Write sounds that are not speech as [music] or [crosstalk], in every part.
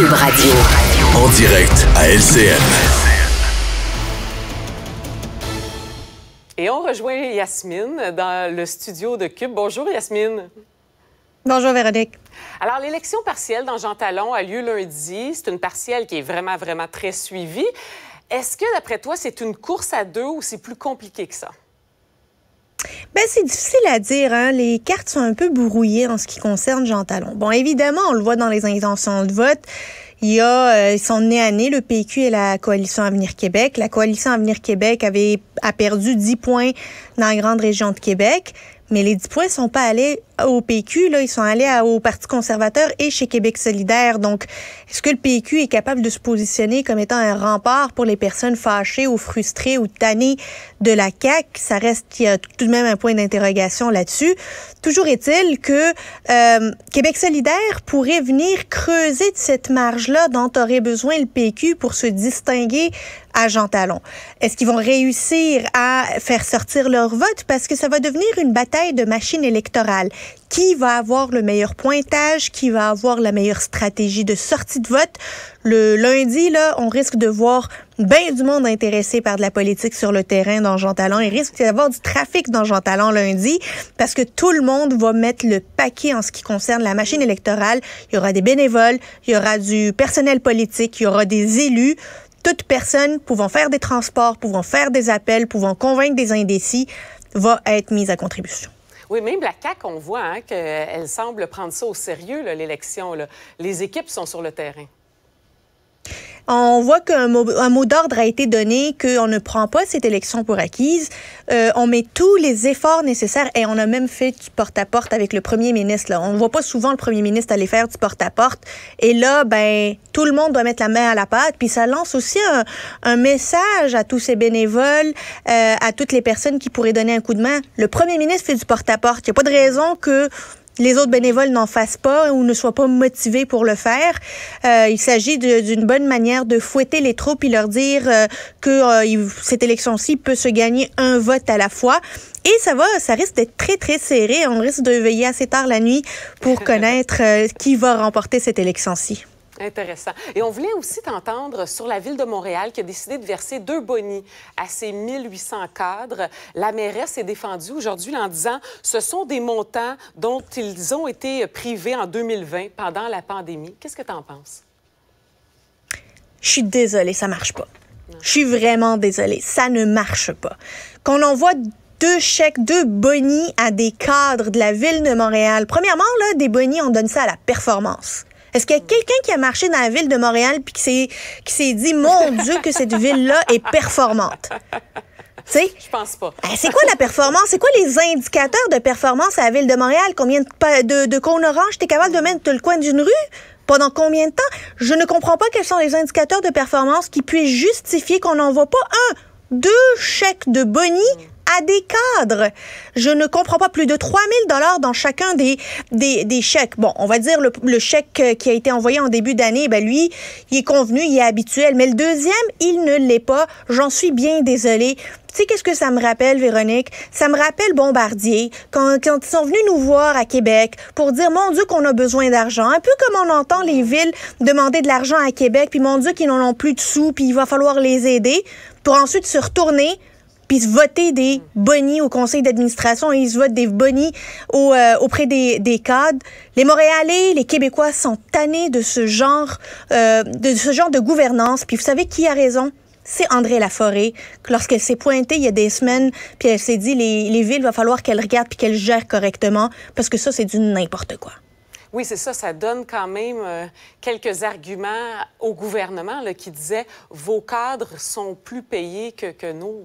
Radio. En direct à LCN. Et on rejoint Yasmine dans le studio de Cube. Bonjour Yasmine. Bonjour Véronique. Alors, l'élection partielle dans Jean Talon a lieu lundi. C'est une partielle qui est vraiment, vraiment très suivie. Est-ce que, d'après toi, c'est une course à deux ou c'est plus compliqué que ça? Ben, c'est difficile à dire. Hein? Les cartes sont un peu brouillées en ce qui concerne Jean Talon. Bon, évidemment, on le voit dans les intentions de vote. Il y a, euh, ils sont nés à le PQ et la Coalition Avenir Québec. La Coalition Avenir Québec avait, a perdu 10 points dans la grande région de Québec. Mais les 10 points ne sont pas allés au PQ, là, ils sont allés au Parti conservateur et chez Québec solidaire. Donc, est-ce que le PQ est capable de se positionner comme étant un rempart pour les personnes fâchées ou frustrées ou tannées de la CAQ? Ça reste, il y a tout de même un point d'interrogation là-dessus. Toujours est-il que euh, Québec solidaire pourrait venir creuser de cette marge-là dont aurait besoin le PQ pour se distinguer à Jean Est-ce qu'ils vont réussir à faire sortir leur vote? Parce que ça va devenir une bataille de machines électorales. Qui va avoir le meilleur pointage? Qui va avoir la meilleure stratégie de sortie de vote? Le lundi, là, on risque de voir bien du monde intéressé par de la politique sur le terrain dans Jean Talon. Il risque d'y avoir du trafic dans Jean Talon lundi parce que tout le monde va mettre le paquet en ce qui concerne la machine électorale. Il y aura des bénévoles, il y aura du personnel politique, il y aura des élus toute personne pouvant faire des transports, pouvant faire des appels, pouvant convaincre des indécis va être mise à contribution. Oui, même la CAQ, on voit hein, qu'elle semble prendre ça au sérieux, l'élection. Les équipes sont sur le terrain. On voit qu'un mot, d'ordre a été donné, qu'on ne prend pas cette élection pour acquise. Euh, on met tous les efforts nécessaires et on a même fait du porte-à-porte avec le premier ministre. Là. On ne voit pas souvent le premier ministre aller faire du porte-à-porte. Et là, ben, tout le monde doit mettre la main à la pâte. Puis ça lance aussi un, un message à tous ces bénévoles, euh, à toutes les personnes qui pourraient donner un coup de main. Le premier ministre fait du porte-à-porte. Il n'y a pas de raison que les autres bénévoles n'en fassent pas ou ne soient pas motivés pour le faire. Euh, il s'agit d'une bonne manière de fouetter les troupes et leur dire euh, que euh, cette élection-ci peut se gagner un vote à la fois. Et ça va, ça risque d'être très très serré. On risque de veiller assez tard la nuit pour [laughs] connaître qui va remporter cette élection-ci. Intéressant. Et on voulait aussi t'entendre sur la ville de Montréal qui a décidé de verser deux bonnies à ses 1800 cadres. La mairesse s'est défendue aujourd'hui en disant ce sont des montants dont ils ont été privés en 2020 pendant la pandémie. Qu'est-ce que tu en penses? Je suis désolée, ça marche pas. Je suis vraiment désolée, ça ne marche pas. Qu'on envoie deux chèques, deux bonnies à des cadres de la ville de Montréal. Premièrement, là, des bonnies, on donne ça à la performance. Est-ce qu'il y a quelqu'un qui a marché dans la ville de Montréal puis qui s'est dit, mon Dieu, que cette ville-là est performante? sais? Je pense pas. Ben, c'est quoi la performance? C'est quoi les indicateurs de performance à la Ville de Montréal? Combien de, de, de cônes orange t'es capable de mettre le coin d'une rue? Pendant combien de temps? Je ne comprends pas quels sont les indicateurs de performance qui puissent justifier qu'on n'en voit pas un deux chèques de Bonnie à des cadres. Je ne comprends pas plus de 3000 dollars dans chacun des, des, des, chèques. Bon, on va dire le, chèque qui a été envoyé en début d'année, ben lui, il est convenu, il est habituel. Mais le deuxième, il ne l'est pas. J'en suis bien désolée. Tu sais, qu'est-ce que ça me rappelle, Véronique? Ça me rappelle Bombardier, quand, quand ils sont venus nous voir à Québec pour dire, mon Dieu, qu'on a besoin d'argent. Un peu comme on entend les villes demander de l'argent à Québec, puis mon Dieu, qu'ils n'en ont plus de sous, puis il va falloir les aider pour ensuite se retourner puis se voter des bonnies au conseil d'administration et ils se votent des bonnies euh, auprès des, cadres. Les Montréalais, les Québécois sont tannés de ce genre euh, de ce genre de gouvernance. Puis vous savez qui a raison? C'est André Laforêt. Lorsqu'elle s'est pointée il y a des semaines, puis elle s'est dit les, villes, villes, va falloir qu'elles regardent puis qu'elles gèrent correctement parce que ça, c'est du n'importe quoi. Oui, c'est ça. Ça donne quand même euh, quelques arguments au gouvernement qui disait vos cadres sont plus payés que, que nos.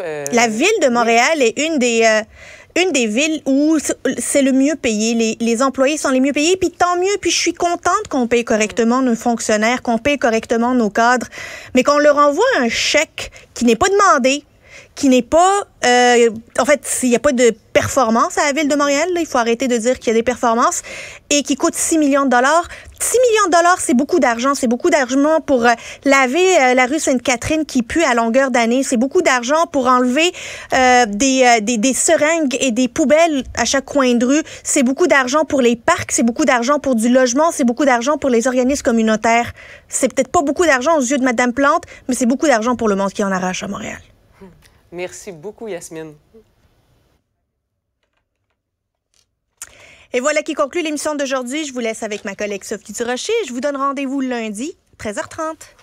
Euh, La ville de Montréal est une des, euh, une des villes où c'est le mieux payé. Les, employés sont les mieux payés, puis tant mieux. Puis je suis contente qu'on paye correctement nos fonctionnaires, qu'on paye correctement nos cadres, mais qu'on leur envoie un chèque qui n'est pas demandé qui n'est pas... Euh, en fait, il n'y a pas de performance à la Ville de Montréal. Il faut arrêter de dire qu'il y a des performances et qui coûte 6 millions de dollars. 6 millions de dollars, c'est beaucoup d'argent. C'est beaucoup d'argent pour euh, laver euh, la rue Sainte-Catherine qui pue à longueur d'année. C'est beaucoup d'argent pour enlever des, des, des, seringues et des poubelles à chaque coin de rue. C'est beaucoup d'argent pour les parcs. C'est beaucoup d'argent pour du logement. C'est beaucoup d'argent pour les organismes communautaires. C'est peut-être pas beaucoup d'argent aux yeux de Madame Plante, mais c'est beaucoup d'argent pour le monde qui en arrache à Montréal. Merci beaucoup, Yasmine. Et voilà qui conclut l'émission d'aujourd'hui. Je vous laisse avec ma collègue Sophie Durocher. Je vous donne rendez-vous lundi, 13h30.